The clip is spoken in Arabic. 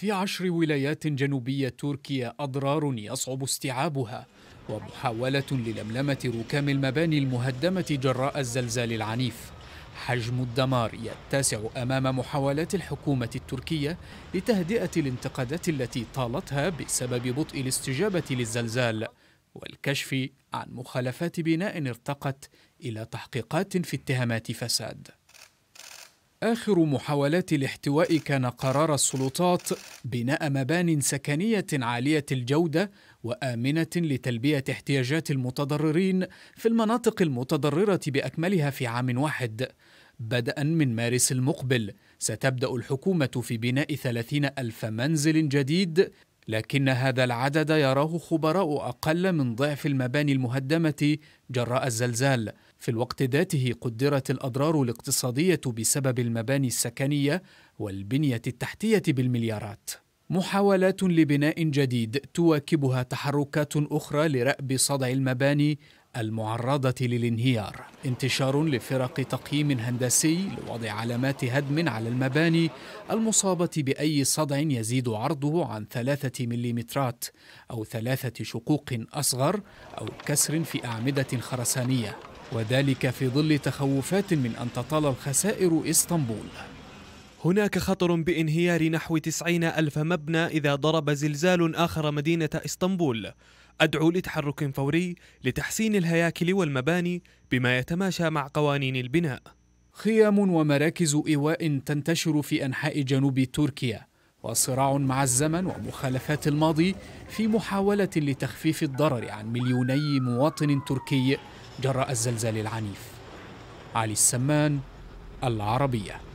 في عشر ولايات جنوبية تركيا أضرار يصعب استيعابها ومحاولة للملمة ركام المباني المهدمة جراء الزلزال العنيف حجم الدمار يتسع أمام محاولات الحكومة التركية لتهدئة الانتقادات التي طالتها بسبب بطء الاستجابة للزلزال والكشف عن مخالفات بناء ارتقت إلى تحقيقات في اتهامات فساد آخر محاولات الاحتواء كان قرار السلطات بناء مبان سكنية عالية الجودة وآمنة لتلبية احتياجات المتضررين في المناطق المتضررة بأكملها في عام واحد بدءا من مارس المقبل ستبدأ الحكومة في بناء 30 ألف منزل جديد لكن هذا العدد يراه خبراء أقل من ضعف المباني المهدمة جراء الزلزال في الوقت ذاته قدرت الأضرار الاقتصادية بسبب المباني السكنية والبنية التحتية بالمليارات محاولات لبناء جديد تواكبها تحركات أخرى لرأب صدع المباني المعرضة للانهيار انتشار لفرق تقييم هندسي لوضع علامات هدم على المباني المصابة بأي صدع يزيد عرضه عن ثلاثة مليمترات أو ثلاثة شقوق أصغر أو كسر في أعمدة خرسانية وذلك في ظل تخوفات من أن تطال الخسائر إسطنبول هناك خطر بانهيار نحو 90 ألف مبنى إذا ضرب زلزال آخر مدينة إسطنبول أدعو لتحرك فوري لتحسين الهياكل والمباني بما يتماشى مع قوانين البناء خيام ومراكز إيواء تنتشر في أنحاء جنوب تركيا وصراع مع الزمن ومخالفات الماضي في محاولة لتخفيف الضرر عن مليوني مواطن تركي جراء الزلزال العنيف علي السمان العربيه